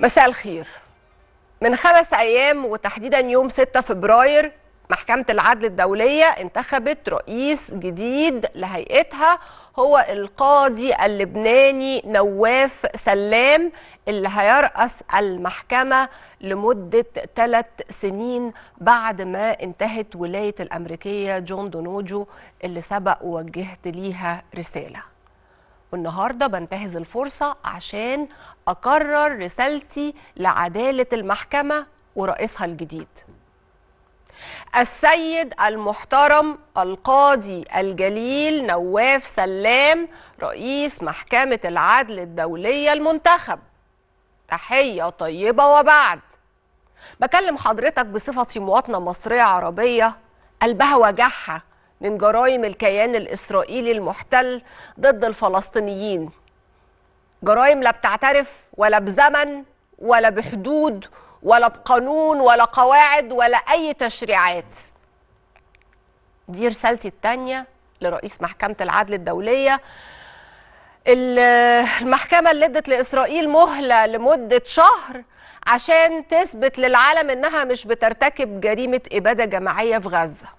مساء الخير من خمس أيام وتحديدا يوم 6 فبراير محكمة العدل الدولية انتخبت رئيس جديد لهيئتها هو القاضي اللبناني نواف سلام اللي هيرأس المحكمة لمدة ثلاث سنين بعد ما انتهت ولاية الأمريكية جون دونوجو اللي سبق ووجهت ليها رسالة والنهارده بنتهز الفرصه عشان اكرر رسالتي لعداله المحكمه ورئيسها الجديد. السيد المحترم القاضي الجليل نواف سلام رئيس محكمه العدل الدوليه المنتخب. تحيه طيبه وبعد. بكلم حضرتك بصفتي مواطنه مصريه عربيه قلبها وجعها من جرائم الكيان الإسرائيلي المحتل ضد الفلسطينيين جرائم لا بتعترف ولا بزمن ولا بحدود ولا بقانون ولا قواعد ولا أي تشريعات دي رسالتي الثانية لرئيس محكمة العدل الدولية المحكمة اللي ادت لإسرائيل مهلة لمدة شهر عشان تثبت للعالم إنها مش بترتكب جريمة إبادة جماعية في غزة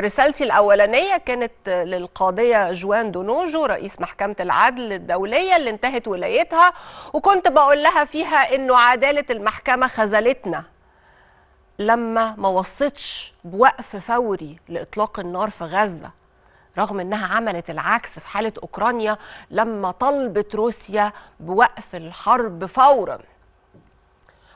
رسالتي الأولانية كانت للقاضية جوان دونوجو رئيس محكمة العدل الدولية اللي انتهت ولايتها وكنت بقول لها فيها إنه عدالة المحكمة خذلتنا لما ما وصتش بوقف فوري لإطلاق النار في غزة رغم انها عملت العكس في حاله اوكرانيا لما طلبت روسيا بوقف الحرب فورا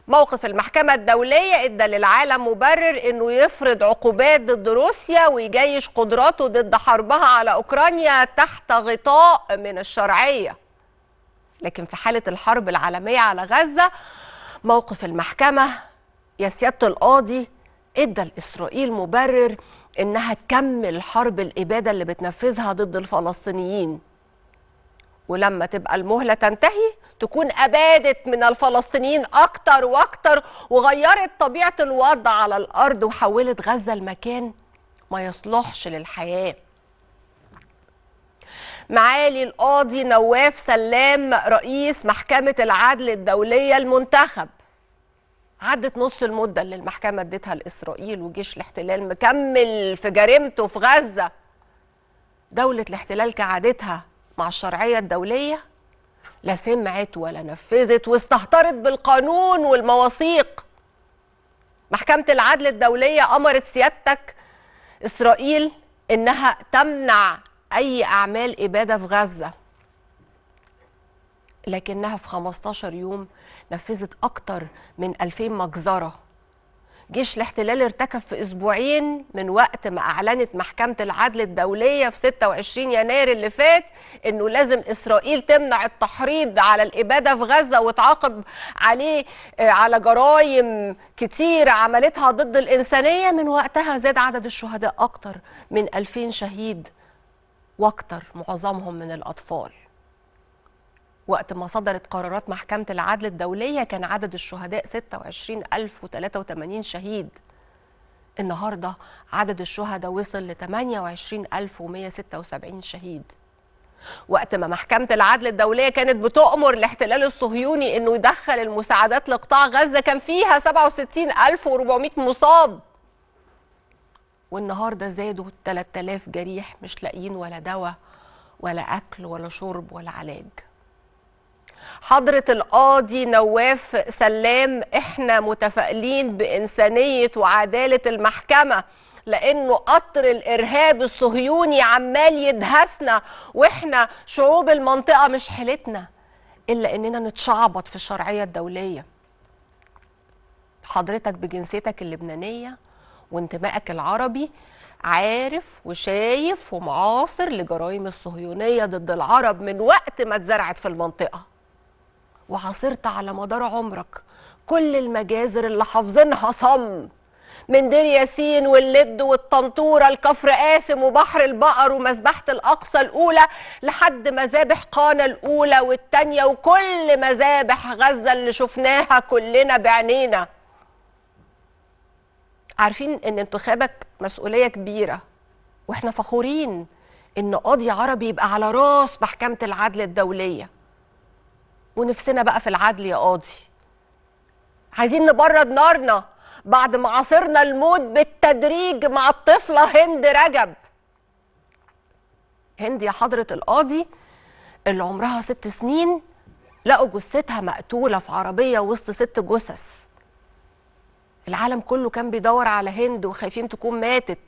موقف المحكمة الدولية ادى للعالم مبرر انه يفرض عقوبات ضد روسيا ويجيش قدراته ضد حربها على اوكرانيا تحت غطاء من الشرعية. لكن في حالة الحرب العالمية على غزة موقف المحكمة يا سيادة القاضي ادى لاسرائيل مبرر انها تكمل حرب الاباده اللي بتنفذها ضد الفلسطينيين ولما تبقى المهله تنتهي تكون ابادت من الفلسطينيين اكتر واكتر وغيرت طبيعه الوضع على الارض وحولت غزه لمكان ما يصلحش للحياه معالي القاضي نواف سلام رئيس محكمة العدل الدولية المنتخب عدت نص المدة اللي المحكمة ادتها لإسرائيل وجيش الاحتلال مكمل في جريمته في غزة دولة الاحتلال كعادتها مع الشرعية الدولية لا سمعت ولا نفذت واستهترت بالقانون والمواثيق محكمة العدل الدولية أمرت سيادتك إسرائيل إنها تمنع أي أعمال إبادة في غزة لكنها في 15 يوم نفذت أكتر من 2000 مجزرة جيش الاحتلال ارتكب في أسبوعين من وقت ما أعلنت محكمة العدل الدولية في 26 يناير اللي فات أنه لازم إسرائيل تمنع التحريض على الإبادة في غزة وتعاقب عليه آه، على جرائم كتير عملتها ضد الإنسانية من وقتها زاد عدد الشهداء أكتر من 2000 شهيد واكتر معظمهم من الأطفال وقت ما صدرت قرارات محكمة العدل الدولية كان عدد الشهداء 26083 شهيد النهاردة عدد الشهداء وصل ل 28176 شهيد وقت ما محكمة العدل الدولية كانت بتؤمر الاحتلال الصهيوني انه يدخل المساعدات لقطاع غزة كان فيها 67400 مصاب والنهارده زادوا 3000 جريح مش لاقيين ولا دواء ولا اكل ولا شرب ولا علاج حضرة القاضي نواف سلام احنا متفائلين بإنسانية وعدالة المحكمة لانه قطر الارهاب الصهيوني عمال يدهسنا واحنا شعوب المنطقه مش حيلتنا الا اننا نتشعبط في الشرعيه الدوليه حضرتك بجنسيتك اللبنانيه وانتمائك العربي عارف وشايف ومعاصر لجرائم الصهيونيه ضد العرب من وقت ما اتزرعت في المنطقه وحصرت على مدار عمرك كل المجازر اللي حافظينها صم من دير ياسين واللد والطنطوره الكفر قاسم وبحر البقر ومذبحه الاقصى الاولى لحد مذابح قانا الاولى والثانيه وكل مذابح غزه اللي شفناها كلنا بعينينا عارفين ان انتخابك مسؤوليه كبيره واحنا فخورين ان قاضي عربي يبقى على راس محكمه العدل الدوليه ونفسنا بقى في العدل يا قاضي عايزين نبرد نارنا بعد ما عاصرنا الموت بالتدريج مع الطفله هند رجب هند يا حضره القاضي اللي عمرها ست سنين لقوا جثتها مقتوله في عربيه وسط ست جثث العالم كله كان بيدور على هند وخايفين تكون ماتت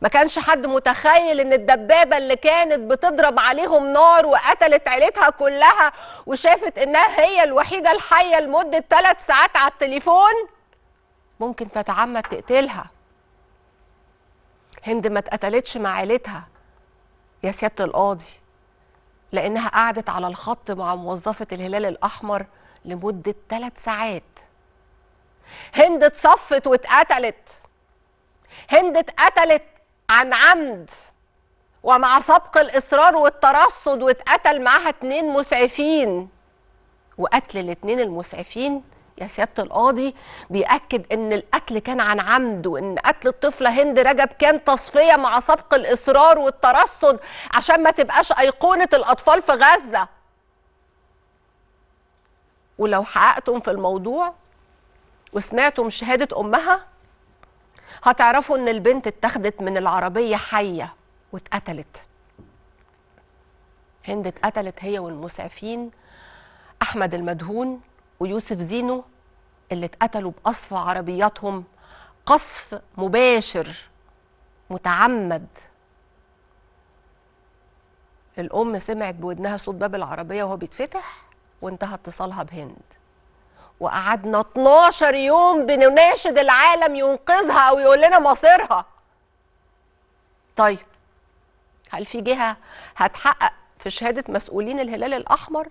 ما كانش حد متخيل ان الدبابه اللي كانت بتضرب عليهم نار وقتلت عيلتها كلها وشافت انها هي الوحيده الحيه لمده ثلاث ساعات على التليفون ممكن تتعمد تقتلها هند ما اتقتلتش مع عيلتها يا سياده القاضي لانها قعدت على الخط مع موظفه الهلال الاحمر لمده ثلاث ساعات هند اتصفت واتقتلت هند اتقتلت عن عمد ومع سبق الاصرار والترصد واتقتل معاها اتنين مسعفين وقتل الاتنين المسعفين يا سياده القاضي بياكد ان القتل كان عن عمد وان قتل الطفله هند رجب كان تصفيه مع سبق الاصرار والترصد عشان ما تبقاش ايقونه الاطفال في غزه ولو حققتم في الموضوع وسمعتم شهاده امها هتعرفوا ان البنت اتاخدت من العربيه حيه واتقتلت هند اتقتلت هي والمسعفين احمد المدهون ويوسف زينو اللي اتقتلوا بقصف عربياتهم قصف مباشر متعمد الام سمعت بودنها صوت باب العربيه وهو بيتفتح وانتهى اتصالها بهند وقعدنا 12 يوم بنناشد العالم ينقذها او يقول لنا مصيرها طيب هل في جهه هتحقق في شهاده مسؤولين الهلال الاحمر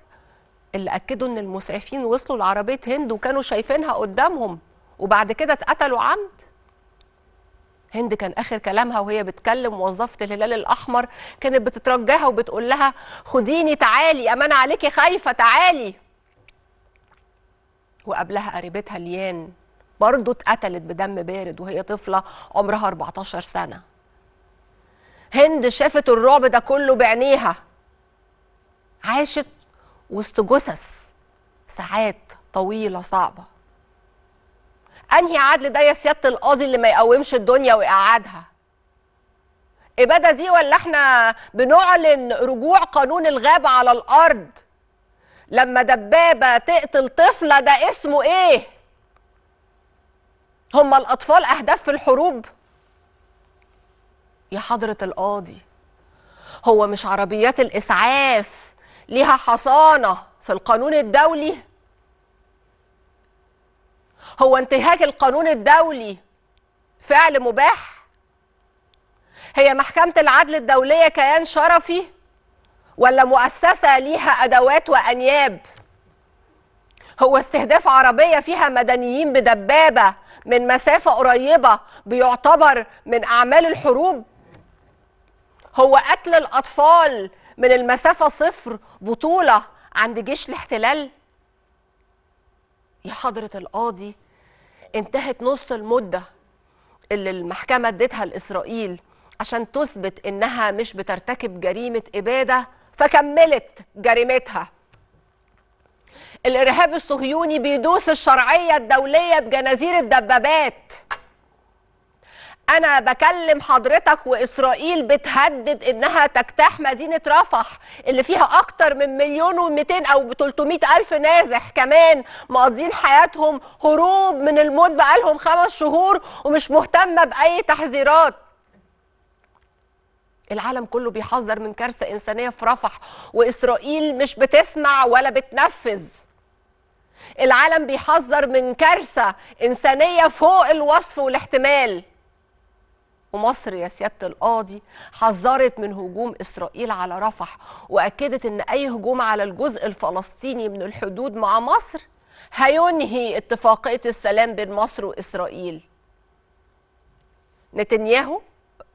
اللي اكدوا ان المسعفين وصلوا لعربيه هند وكانوا شايفينها قدامهم وبعد كده اتقتلوا عمد هند كان اخر كلامها وهي بتكلم موظفه الهلال الاحمر كانت بتترجاها وبتقول لها خديني تعالي امانه عليكي خايفه تعالي وقبلها قريبتها ليان برضه اتقتلت بدم بارد وهي طفله عمرها 14 سنه هند شافت الرعب ده كله بعينيها عاشت وسط جثث ساعات طويله صعبه انهي عدل ده يا سياده القاضي اللي ما يقومش الدنيا ويقعدها اباده دي ولا احنا بنعلن رجوع قانون الغابه على الارض لما دبابه تقتل طفله ده اسمه ايه هم الاطفال اهداف في الحروب يا حضره القاضي هو مش عربيات الاسعاف ليها حصانه في القانون الدولي هو انتهاك القانون الدولي فعل مباح هي محكمه العدل الدوليه كيان شرفي ولا مؤسسه ليها ادوات وانياب هو استهداف عربيه فيها مدنيين بدبابه من مسافه قريبه بيعتبر من اعمال الحروب هو قتل الاطفال من المسافه صفر بطوله عند جيش الاحتلال يا حضره القاضي انتهت نص المده اللي المحكمه ادتها لاسرائيل عشان تثبت انها مش بترتكب جريمه اباده فكملت جريمتها الارهاب الصهيوني بيدوس الشرعيه الدوليه بجنازير الدبابات انا بكلم حضرتك واسرائيل بتهدد انها تجتاح مدينه رفح اللي فيها اكتر من مليون و200 او 300 الف نازح كمان مقضين حياتهم هروب من الموت بقالهم خمس شهور ومش مهتمه باي تحذيرات العالم كله بيحذر من كارثه انسانيه في رفح واسرائيل مش بتسمع ولا بتنفذ العالم بيحذر من كارثه انسانيه فوق الوصف والاحتمال ومصر يا سياده القاضي حذرت من هجوم اسرائيل على رفح واكدت ان اي هجوم على الجزء الفلسطيني من الحدود مع مصر هينهي اتفاقيه السلام بين مصر واسرائيل نتنياهو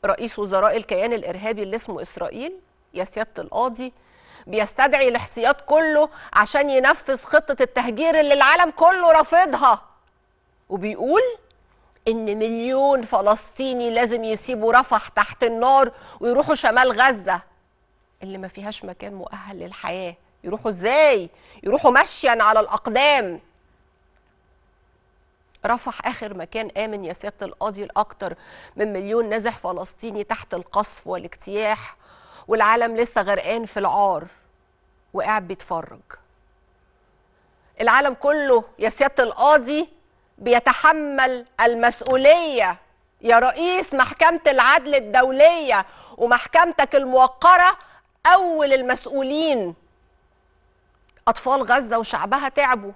رئيس وزراء الكيان الارهابي اللي اسمه اسرائيل يا سياده القاضي بيستدعي الاحتياط كله عشان ينفذ خطه التهجير اللي العالم كله رافضها وبيقول ان مليون فلسطيني لازم يسيبوا رفح تحت النار ويروحوا شمال غزه اللي ما فيهاش مكان مؤهل للحياه يروحوا ازاي يروحوا مشيا على الاقدام رفح آخر مكان آمن يا سيادة القاضي لأكثر من مليون نازح فلسطيني تحت القصف والاجتياح والعالم لسه غرقان في العار وقاعد بيتفرج العالم كله يا سيادة القاضي بيتحمل المسؤولية يا رئيس محكمة العدل الدولية ومحكمتك الموقرة أول المسؤولين أطفال غزة وشعبها تعبوا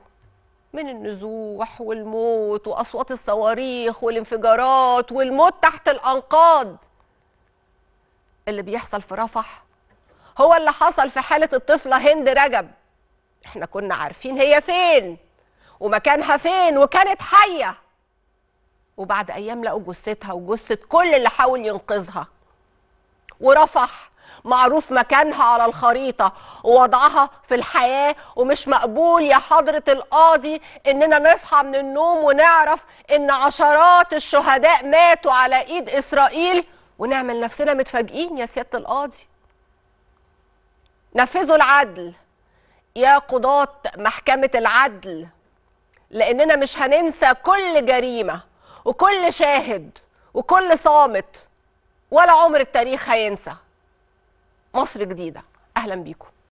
من النزوح والموت واصوات الصواريخ والانفجارات والموت تحت الانقاض اللي بيحصل في رفح هو اللي حصل في حاله الطفله هند رجب احنا كنا عارفين هي فين ومكانها فين وكانت حيه وبعد ايام لقوا جثتها وجثه كل اللي حاول ينقذها ورفح معروف مكانها على الخريطة ووضعها في الحياة ومش مقبول يا حضرة القاضي إننا نصحى من النوم ونعرف إن عشرات الشهداء ماتوا على إيد إسرائيل ونعمل نفسنا متفاجئين يا سيادة القاضي نفذوا العدل يا قضاة محكمة العدل لأننا مش هننسى كل جريمة وكل شاهد وكل صامت ولا عمر التاريخ هينسى مصر جديده اهلا بيكم